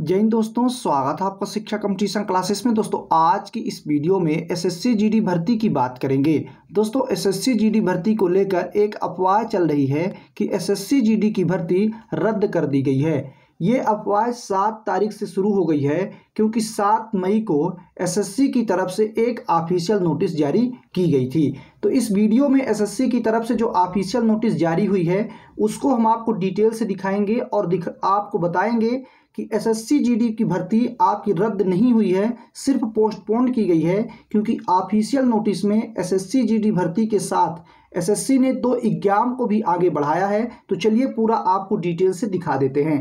जय हिंद दोस्तों स्वागत है आपका शिक्षा कंपटीशन क्लासेस में दोस्तों आज की इस वीडियो में एसएससी जीडी भर्ती की बात करेंगे दोस्तों एसएससी जीडी भर्ती को लेकर एक अफवाह चल रही है कि एसएससी जीडी की भर्ती रद्द कर दी गई है ये अफवाह सात तारीख से शुरू हो गई है क्योंकि सात मई को एसएससी की तरफ से एक ऑफिशियल नोटिस जारी की गई थी तो इस वीडियो में एसएससी की तरफ से जो ऑफिशियल नोटिस जारी हुई है उसको हम आपको डिटेल से दिखाएंगे और दिख आपको बताएंगे कि एसएससी जीडी की भर्ती आपकी रद्द नहीं हुई है सिर्फ पोस्टपोन की गई है क्योंकि ऑफिशियल नोटिस में एसएससी जीडी भर्ती के साथ एसएससी ने दो तो एग्जाम को भी आगे बढ़ाया है तो चलिए पूरा आपको डिटेल से दिखा देते हैं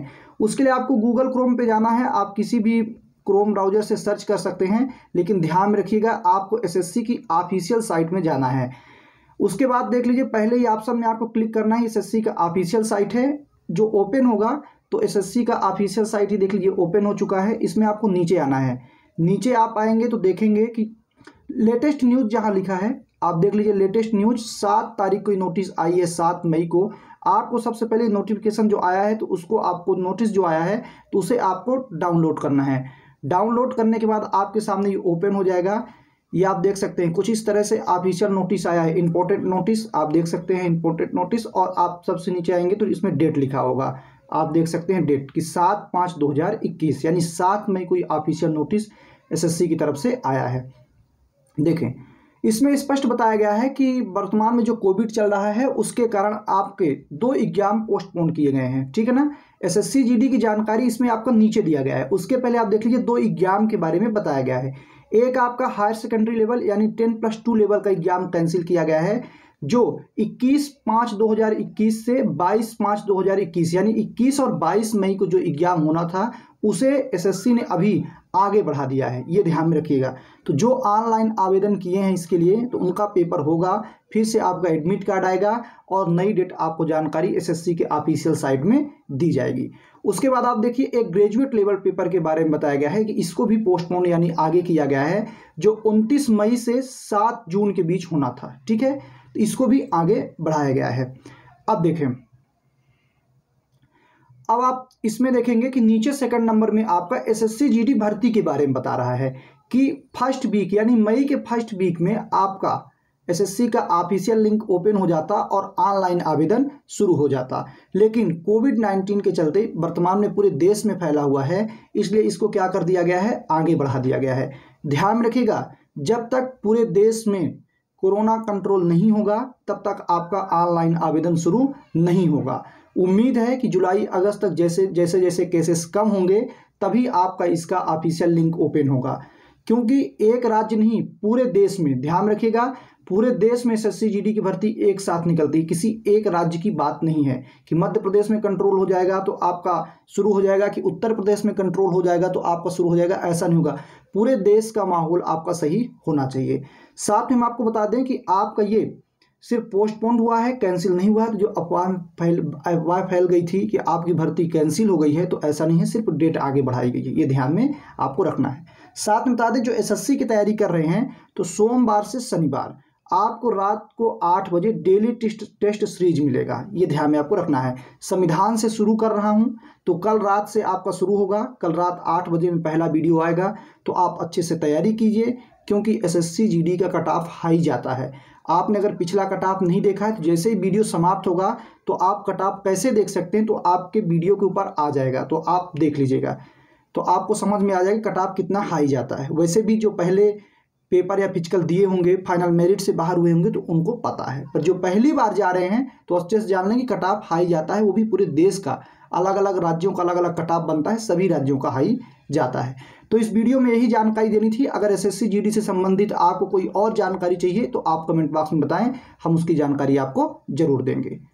उसके लिए आपको गूगल क्रोम पे जाना है आप किसी भी क्रोम ब्राउजर से सर्च कर सकते हैं लेकिन ध्यान में रखिएगा आपको एस की ऑफिशियल साइट में जाना है उसके बाद देख लीजिए पहले ही ऑप्शन आप में आपको क्लिक करना है एस का ऑफिशियल साइट है जो ओपन होगा तो एसएससी का ऑफिशियल साइट ही देख लीजिए ओपन हो चुका है इसमें आपको नीचे आना है नीचे आप आएंगे तो देखेंगे कि लेटेस्ट न्यूज़ जहाँ लिखा है आप देख लीजिए लेटेस्ट न्यूज सात तारीख को नोटिस आई है सात मई को आपको सबसे पहले नोटिफिकेशन जो आया है तो उसको आपको नोटिस जो आया है तो उसे आपको डाउनलोड करना है डाउनलोड करने के बाद आपके सामने ये ओपन हो जाएगा ये आप देख सकते हैं कुछ इस तरह से ऑफिशियल नोटिस आया है इम्पोर्टेंट नोटिस आप देख सकते हैं इम्पोर्टेंट नोटिस और आप सबसे नीचे आएंगे तो इसमें डेट लिखा होगा आप देख सकते हैं डेट कि सात पाँच दो हज़ार इक्कीस यानी सात मई कोई ऑफिशियल नोटिस एसएससी की तरफ से आया है देखें इसमें स्पष्ट बताया गया है कि वर्तमान में जो कोविड चल रहा है उसके कारण आपके दो एग्जाम पोस्टपोन किए गए हैं ठीक है ना एसएससी जीडी की जानकारी इसमें आपको नीचे दिया गया है उसके पहले आप देख लीजिए दो एग्जाम के बारे में बताया गया है एक आपका हायर सेकेंडरी लेवल यानी टेन प्लस टू लेवल का एग्जाम कैंसिल किया गया है जो 21 पाँच 2021 से 22 पाँच 2021 यानी 21 और 22 मई को जो एग्जाम होना था उसे एसएससी ने अभी आगे बढ़ा दिया है ये ध्यान में रखिएगा तो जो ऑनलाइन आवेदन किए हैं इसके लिए तो उनका पेपर होगा फिर से आपका एडमिट कार्ड आएगा और नई डेट आपको जानकारी एसएससी के ऑफिशियल साइट में दी जाएगी उसके बाद आप देखिए एक ग्रेजुएट लेवल पेपर के बारे में बताया गया है कि इसको भी पोस्टपोन यानी आगे किया गया है जो 29 मई से 7 जून के बीच होना था ठीक है तो इसको भी आगे बढ़ाया गया है अब देखें अब आप इसमें देखेंगे कि नीचे सेकंड नंबर में आपका एसएससी जीडी भर्ती के बारे में बता रहा है कि फर्स्ट वीक यानी मई के फर्स्ट वीक में आपका एसएससी का ऑफिशियल लिंक ओपन हो जाता और ऑनलाइन आवेदन शुरू हो जाता लेकिन कोविड नाइन्टीन के चलते वर्तमान में पूरे देश में फैला हुआ है इसलिए इसको क्या कर दिया गया है आगे बढ़ा दिया गया है ध्यान रखिएगा जब तक पूरे देश में कोरोना कंट्रोल नहीं होगा तब तक आपका ऑनलाइन आवेदन शुरू नहीं होगा उम्मीद है कि जुलाई अगस्त तक जैसे जैसे जैसे केसेस कम होंगे तभी आपका इसका ऑफिशियल लिंक ओपन होगा क्योंकि एक राज्य नहीं पूरे देश में ध्यान रखिएगा पूरे देश में एस जीडी की भर्ती एक साथ निकलती है किसी एक राज्य की बात नहीं है कि मध्य प्रदेश में कंट्रोल हो जाएगा तो आपका शुरू हो जाएगा कि उत्तर प्रदेश में कंट्रोल हो जाएगा तो आपका शुरू हो जाएगा ऐसा नहीं होगा पूरे देश का माहौल आपका सही होना चाहिए साथ में हम आपको बता दें कि आपका ये सिर्फ पोस्टपोन हुआ है कैंसिल नहीं हुआ है तो जो अफवाह फैल अफवाह फैल गई थी कि आपकी भर्ती कैंसिल हो गई है तो ऐसा नहीं है सिर्फ डेट आगे बढ़ाई गई है ये ध्यान में आपको रखना है साथ में बता दें जो एसएससी की तैयारी कर रहे हैं तो सोमवार से शनिवार आपको रात को आठ बजे डेली टेस्ट टेस्ट सीरीज मिलेगा ये ध्यान में आपको रखना है संविधान से शुरू कर रहा हूँ तो कल रात से आपका शुरू होगा कल रात आठ बजे में पहला वीडियो आएगा तो आप अच्छे से तैयारी कीजिए क्योंकि एसएससी जीडी का कट ऑफ हाई जाता है आपने अगर पिछला कट ऑफ नहीं देखा है तो जैसे ही वीडियो समाप्त होगा तो आप कट ऑफ कैसे देख सकते हैं तो आपके वीडियो के ऊपर आ जाएगा तो आप देख लीजिएगा तो आपको समझ में आ जाएगा कट ऑफ कितना हाई जाता है वैसे भी जो पहले पेपर या फिजिकल दिए होंगे फाइनल मेरिट से बाहर हुए होंगे तो उनको पता है पर जो पहली बार जा रहे हैं तो अच्छे से जान लेंगे कट ऑफ हाई जाता है वो भी पूरे देश का अलग अलग राज्यों का अलग अलग कट ऑफ बनता है सभी राज्यों का हाई जाता है तो इस वीडियो में यही जानकारी देनी थी अगर एसएससी जीडी से संबंधित आपको कोई और जानकारी चाहिए तो आप कमेंट बॉक्स में बताएं हम उसकी जानकारी आपको जरूर देंगे